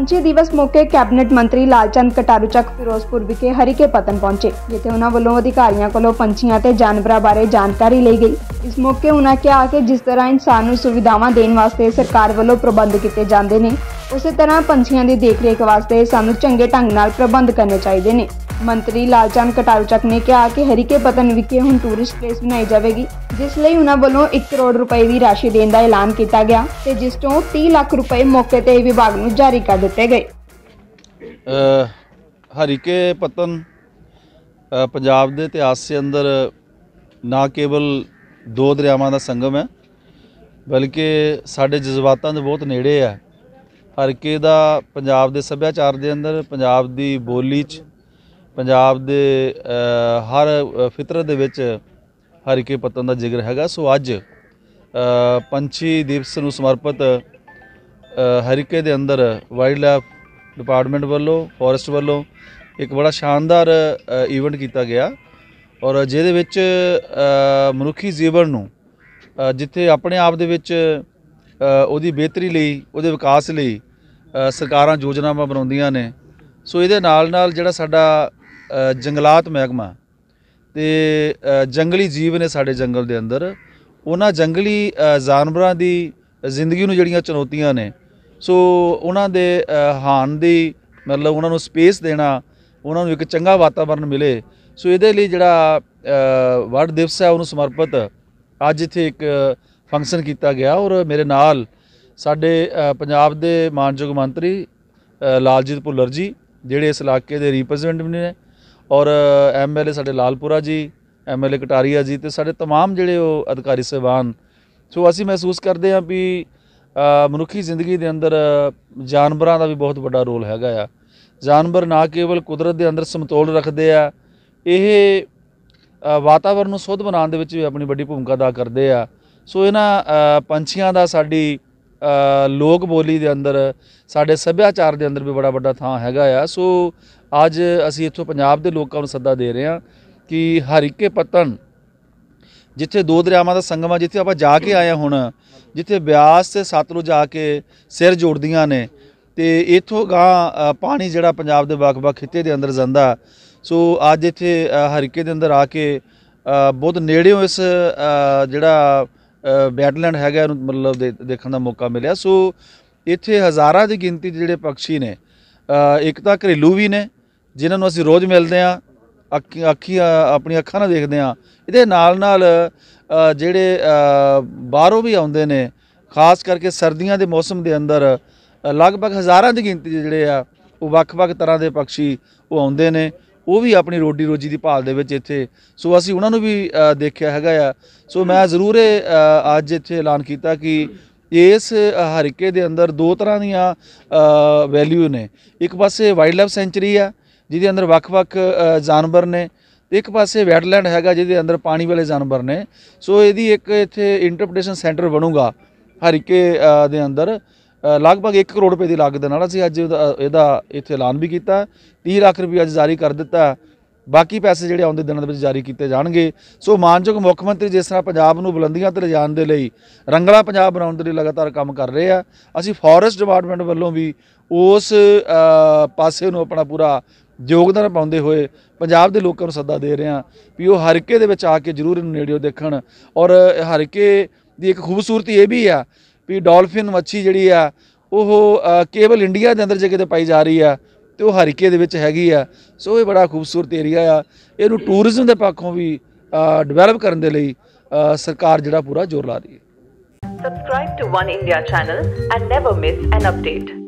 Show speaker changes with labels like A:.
A: ਪੰਛੀ ਦਿਵਸ ਮੌਕੇ ਕੈਬਨਿਟ ਮੰਤਰੀ ਲਾਲਚੰਦ ਕਟਾਰੂ ਚੱਕ ਫਿਰੋਜ਼ਪੁਰ ਵਿਖੇ ਹਰੀਕੇ ਪਤਨ ਪਹੁੰਚੇ ਜਿੱਥੇ ਉਹਨਾਂ ਵੱਲੋਂ ਅਧਿਕਾਰੀਆਂ ਕੋਲੋਂ ਪੰਛੀਆਂ ਤੇ ਜਾਨਵਰਾਂ ਬਾਰੇ ਜਾਣਕਾਰੀ ਲਈ ਗਈ ਇਸ ਮੌਕੇ ਉਹਨਾਂ ਕਿਹਾ ਕਿ ਜਿਸ ਤਰ੍ਹਾਂ ਇਨਸਾਨ ਨੂੰ ਸੁਵਿਧਾਵਾਂ ਦੇਣ ਵਾਸਤੇ ਸਰਕਾਰ ਵੱਲੋਂ ਪ੍ਰਬੰਧ ਕੀਤੇ ਜਾਂਦੇ ਨੇ ਉਸੇ ਤਰ੍ਹਾਂ ਪੰਛੀਆਂ ਦੀ ਦੇਖਰੇਖ ਵਾਸਤੇ ਸਾਨੂੰ ਚੰਗੇ ਢੰਗ ਨਾਲ ਪ੍ਰਬੰਧ ਕਰਨੇ ਚਾਹੀਦੇ ਨੇ ਮੰਤਰੀ ਲਾਲਚੰਦ ਕਟਾਰੂਚੱਕ ਨੇ ਕਿਹਾ ਕਿ ਹਰੀਕੇ ਪਤਨ ਵਿਖੇ ਹੁਣ ਟੂਰਿਸਟ ਪਲੇਸ ਬਣਾਈ ਜਾਵੇਗੀ ਜਿਸ ਲਈ ਉਹਨਾਂ ਵੱਲੋਂ 1 ਕਰੋੜ ਰੁਪਏ ਦੀ ਰਾਸ਼ੀ ਦੇਣ ਦਾ ਐਲਾਨ ਕੀਤਾ ਗਿਆ ਤੇ ਜਿਸ ਤੋਂ 30 ਲੱਖ ਰੁਪਏ ਮੌਕੇ ਤੇ ਵਿਭਾਗ ਨੂੰ ਜਾਰੀ ਕਰ ਦਿੱਤੇ ਗਏ
B: ਹਰੀਕੇ ਪਤਨ ਪੰਜਾਬ ਦੇ ਇਤਿਹਾਸ ਦੇ ਅੰਦਰ ਨਾ ਕੇਵਲ ਦੋ ਦਰਿਆਵਾਂ ਦਾ ਸੰਗਮ ਹੈ ਬਲਕਿ ਸਾਡੇ ਜਜ਼ਬਾਤਾਂ ਦੇ ਬਹੁਤ ਨੇੜੇ ਹੈ ਹਰਕੇ ਦਾ ਪੰਜਾਬ ਦੇ ਸੱਭਿਆਚਾਰ ਦੇ ਅੰਦਰ ਪੰਜਾਬ ਦੀ ਬੋਲੀ 'ਚ ਪੰਜਾਬ ਦੇ ਹਰ ਫਿਤਰਤ ਦੇ ਵਿੱਚ ਹਰੀਕੇ ਪਤਨ ਦਾ ਜ਼ਿਕਰ ਹੈਗਾ ਸੋ ਅੱਜ ਪੰਛੀ ਦਿਵਸ ਨੂੰ ਸਮਰਪਿਤ ਹਰੀਕੇ ਦੇ ਅੰਦਰ ਵਾਈਲਡ ਲਾਈਫ ਡਿਪਾਰਟਮੈਂਟ ਵੱਲੋਂ ਫੋਰੈਸਟ ਵੱਲੋਂ ਇੱਕ ਬੜਾ ਸ਼ਾਨਦਾਰ ਇਵੈਂਟ ਕੀਤਾ ਗਿਆ ਔਰ ਜਿਹਦੇ ਵਿੱਚ ਮਨੁੱਖੀ ਜੀਵਨ ਨੂੰ ਜਿੱਥੇ ਆਪਣੇ ਆਪ ਦੇ ਵਿੱਚ ਉਹਦੀ ਬਿਹਤਰੀ ਲਈ ਉਹਦੇ ਵਿਕਾਸ ਲਈ ਸਰਕਾਰਾਂ ਯੋਜਨਾਵਾਂ ਬਣਾਉਂਦੀਆਂ ਨੇ ਸੋ ਇਹਦੇ ਨਾਲ ਨਾਲ ਜਿਹੜਾ ਸਾਡਾ ਜੰਗਲਾਤ ਮਹਿਕਮਾ ਤੇ ਜੰਗਲੀ ਜੀਵ ਨੇ ਸਾਡੇ ਜੰਗਲ ਦੇ ਅੰਦਰ ਉਹਨਾਂ ਜੰਗਲੀ ਜਾਨਵਰਾਂ ਦੀ ਜ਼ਿੰਦਗੀ ਨੂੰ ਜਿਹੜੀਆਂ ਚੁਣੌਤੀਆਂ ਨੇ ਸੋ ਉਹਨਾਂ ਦੇ ਹਾਨ ਦੀ ਮਤਲਬ ਉਹਨਾਂ ਨੂੰ ਸਪੇਸ ਦੇਣਾ ਉਹਨਾਂ ਨੂੰ ਇੱਕ ਚੰਗਾ ਵਾਤਾਵਰਣ ਮਿਲੇ ਸੋ ਇਹਦੇ ਲਈ ਜਿਹੜਾ ਵਰਡ ਦਿਵਸ ਹੈ ਉਹਨੂੰ ਸਮਰਪਿਤ ਅੱਜ ਇੱਥੇ ਇੱਕ ਫੰਕਸ਼ਨ ਕੀਤਾ ਗਿਆ ਔਰ ਮੇਰੇ ਨਾਲ ਸਾਡੇ ਪੰਜਾਬ ਦੇ ਮਾਨਯੋਗ ਮੰਤਰੀ ਲਾਲਜੀਤ ਭੁੱਲਰ ਜੀ ਜਿਹੜੇ ਇਸ ਇਲਾਕੇ ਦੇ ਰਿਪਰੈਜ਼ੈਂਟੇਟਿਵ ਨੇ ਔਰ ਐਮਐਲਏ ਸਾਡੇ ਲਾਲਪੁਰਾ ਜੀ ਐਮਐਲਏ ਕਟਾਰੀਆ ਜੀ ਤੇ ਸਾਡੇ तमाम ਜਿਹੜੇ ਉਹ ਅਧਿਕਾਰੀ ਸਹਿਬਾਨ ਸੋ ਅਸੀਂ ਮਹਿਸੂਸ ਕਰਦੇ ਹਾਂ ਵੀ ਮਨੁੱਖੀ ਜ਼ਿੰਦਗੀ ਦੇ ਅੰਦਰ ਜਾਨਵਰਾਂ ਦਾ ਵੀ ਬਹੁਤ ਵੱਡਾ ਰੋਲ ਹੈਗਾ ਆ ਜਾਨਵਰ ਨਾ ਕੇਵਲ ਕੁਦਰਤ ਦੇ ਅੰਦਰ ਸਮਤੋਲ ਰੱਖਦੇ ਆ ਇਹ ਵਾਤਾਵਰਨ ਨੂੰ ਸ਼ੁੱਧ ਬਣਾਉਣ ਦੇ ਵਿੱਚ ਵੀ ਆਪਣੀ ਵੱਡੀ ਭੂਮਿਕਾ ਅਦਾ ਕਰਦੇ ਆ ਸੋ ਇਹਨਾਂ ਪੰਛੀਆਂ ਦਾ ਸਾਡੀ ਲੋਕ ਬੋਲੀ ਦੇ ਅੰਦਰ ਸਾਡੇ ਸੱਭਿਆਚਾਰ ਦੇ ਅੰਦਰ ਵੀ ਬੜਾ ਵੱਡਾ ਥਾਂ ਹੈਗਾ ਆ ਸੋ ਅੱਜ ਅਸੀਂ ਇੱਥੋਂ ਪੰਜਾਬ ਦੇ ਲੋਕਾਂ ਨੂੰ ਸੱਦਾ ਦੇ ਰਹੇ ਹਾਂ ਕਿ ਹਰੀਕੇ ਪਤਨ ਜਿੱਥੇ ਦੋ ਦਰਿਆਵਾਂ ਦਾ ਸੰਗਮ ਆ ਜਿੱਥੇ ਆਪਾਂ ਜਾ ਕੇ ਆਏ ਹੁਣ ਜਿੱਥੇ ਬਿਆਸ ਤੇ ਸਤਲੁਜ ਆ ਕੇ ਸਿਰ ਜੋੜਦੀਆਂ ਨੇ ਤੇ ਇਥੋਂ ਗਾਂ ਪਾਣੀ ਜਿਹੜਾ ਪੰਜਾਬ ਦੇ ਵੱਖ-ਵੱਖ ਖਿੱਤੇ ਦੇ ਅੰਦਰ ਜਾਂਦਾ ਸੋ ਅੱਜ ਇੱਥੇ ਹਰੀਕੇ ਦੇ ਅੰਦਰ ਆ ਕੇ ਬਹੁਤ ਨੇੜਿਓਂ ਇਸ ਜਿਹੜਾ ਬੈਡਲੈਂਡ ਹੈਗਾ ਇਹਨੂੰ ਮਤਲਬ ਦੇਖਣ ਦਾ ਮੌਕਾ ਮਿਲਿਆ ਸੋ ਇੱਥੇ ਹਜ਼ਾਰਾਂ ਦੀ ਗਿਣਤੀ ਦੇ ਜਿਹੜੇ ਪੰਛੀ ਨੇ ਇੱਕ ਤਾਂ ਘਰੇਲੂ ਵੀ ਨੇ ਜਿਨ੍ਹਾਂ ਨੂੰ ਅਸੀਂ ਰੋਜ਼ ਮਿਲਦੇ ਆ ਅੱਖੀਆਂ ਆਪਣੀ ਅੱਖਾਂ ਨਾਲ ਦੇਖਦੇ ਆ ਇਹਦੇ ਨਾਲ ਨਾਲ ਜਿਹੜੇ ਬਾਹਰੋਂ ਵੀ ਆਉਂਦੇ ਨੇ ਖਾਸ ਕਰਕੇ ਸਰਦੀਆਂ ਦੇ ਮੌਸਮ ਦੇ ਅੰਦਰ ਲਗਭਗ ਹਜ਼ਾਰਾਂ ਦੀ ਗਿਣਤੀ ਜਿਹੜੇ ਆ ਉਹ ਵੱਖ-ਵੱਖ ਤਰ੍ਹਾਂ ਦੇ ਪੰਛੀ ਉਹ ਆਉਂਦੇ ਨੇ ਉਹ ਵੀ ਆਪਣੀ ਰੋਡੀ ਰੋਜੀ ਦੀ ਭਾਲ ਦੇ ਵਿੱਚ ਇੱਥੇ ਸੋ ਅਸੀਂ ਉਹਨਾਂ ਨੂੰ ਵੀ ਦੇਖਿਆ ਹੈਗਾ ਆ ਸੋ ਮੈਂ ਜ਼ਰੂਰ ਅੱਜ ਇੱਥੇ ਐਲਾਨ ਕੀਤਾ ਕਿ ਇਸ ਹਰਕੇ ਦੇ ਅੰਦਰ ਦੋ ਤਰ੍ਹਾਂ ਦੀਆਂ ਵੈਲਿਊ ਨੇ ਇੱਕ ਪਾਸੇ ਵਾਈਲਡ ਲਾਈਫ ਸੈਂਚਰੀ ਆ ਜਿਹਦੇ ਅੰਦਰ ਵੱਖ-ਵੱਖ ਜਾਨਵਰ ਨੇ ਇੱਕ ਪਾਸੇ ਵੈਟਲੈਂਡ ਹੈਗਾ ਜਿਹਦੇ ਅੰਦਰ ਪਾਣੀ ਵਾਲੇ ਜਾਨਵਰ ਨੇ ਸੋ ਇਹਦੀ ਇੱਕ ਇੱਥੇ ਇੰਟਰਪ੍ਰੀਟੇਸ਼ਨ ਸੈਂਟਰ ਬਣੂਗਾ ਹਰਕੇ ਦੇ ਅੰਦਰ ਲਗਭਗ 1 ਕਰੋੜ ਰੁਪਏ ਦੀ ਲਾਗਤ ਦੇ ਨਾਲ ਅਸੀਂ ਅੱਜ ਇਹਦਾ ਇੱਥੇ ਐਲਾਨ ਵੀ ਕੀਤਾ 30 ਲੱਖ ਰੁਪਏ ਅੱਜ ਜਾਰੀ ਕਰ ਦਿੱਤਾ ਬਾਕੀ ਪੈਸੇ ਜਿਹੜੇ ਆਉਂਦੇ ਦਿਨਾਂ ਦੇ ਵਿੱਚ ਜਾਰੀ ਕੀਤੇ ਜਾਣਗੇ ਸੋ ਮਾਨਯੋਗ ਮੁੱਖ ਮੰਤਰੀ ਜਿਸ ਤਰ੍ਹਾਂ ਪੰਜਾਬ ਨੂੰ ਬੁਲੰਦੀਆਂ ਤੇ ਲਿਜਾਣ ਦੇ ਲਈ ਰੰਗਲਾ ਪੰਜਾਬ ਬਣਾਉਣ ਦੇ ਲਈ ਲਗਾਤਾਰ ਕੰਮ ਕਰ ਰਹੇ ਆ ਅਸੀਂ ਫੋਰੈਸਟ ਡਿਪਾਰਟਮੈਂਟ ਵੱਲੋਂ ਵੀ ਉਸ ਪਾਸੇ ਨੂੰ ਆਪਣਾ ਪੂਰਾ ਯੋਗਦਾਨ ਪਾਉਂਦੇ ਹੋਏ ਪੰਜਾਬ ਦੇ ਲੋਕਾਂ ਨੂੰ ਸੱਦਾ ਦੇ ਰਹੇ ਆ ਵੀ ਉਹ ਹਰਕੇ ਦੇ ਵਿੱਚ ਆ ਕੇ ਜ਼ਰੂਰ ਇਹਨੂੰ ਨੇੜਿਓ ਦੇਖਣ ਔਰ ਹਰਕੇ ਦੀ ਇੱਕ ਖੂਬਸੂਰਤੀ ਇਹ ਵੀ ਆ ਵੀ ਡਾਲਫਿਨ ਮੱਛੀ ਜਿਹੜੀ ਆ ਉਹ ਕੇਵਲ ਇੰਡੀਆ ਦੇ ਅੰਦਰ ਜੇ ਕਿਤੇ ਪਾਈ ਜਾ ਰਹੀ ਆ ਤੇ ਉਹ ਹਰੀਕੇ ਦੇ ਵਿੱਚ ਹੈਗੀ ਆ ਸੋ ਇਹ ਬੜਾ ਖੂਬਸੂਰਤ ਏਰੀਆ ਆ ਇਹਨੂੰ ਟੂਰਿਜ਼ਮ ਦੇ ਪੱਖੋਂ ਵੀ ਡਿਵੈਲਪ ਕਰਨ ਦੇ ਲਈ ਸਰਕਾਰ ਜਿਹੜਾ ਪੂਰਾ ਜ਼ੋਰ ਲਾ ਰਹੀ ਹੈ
A: subscribe to One India channel and never miss an update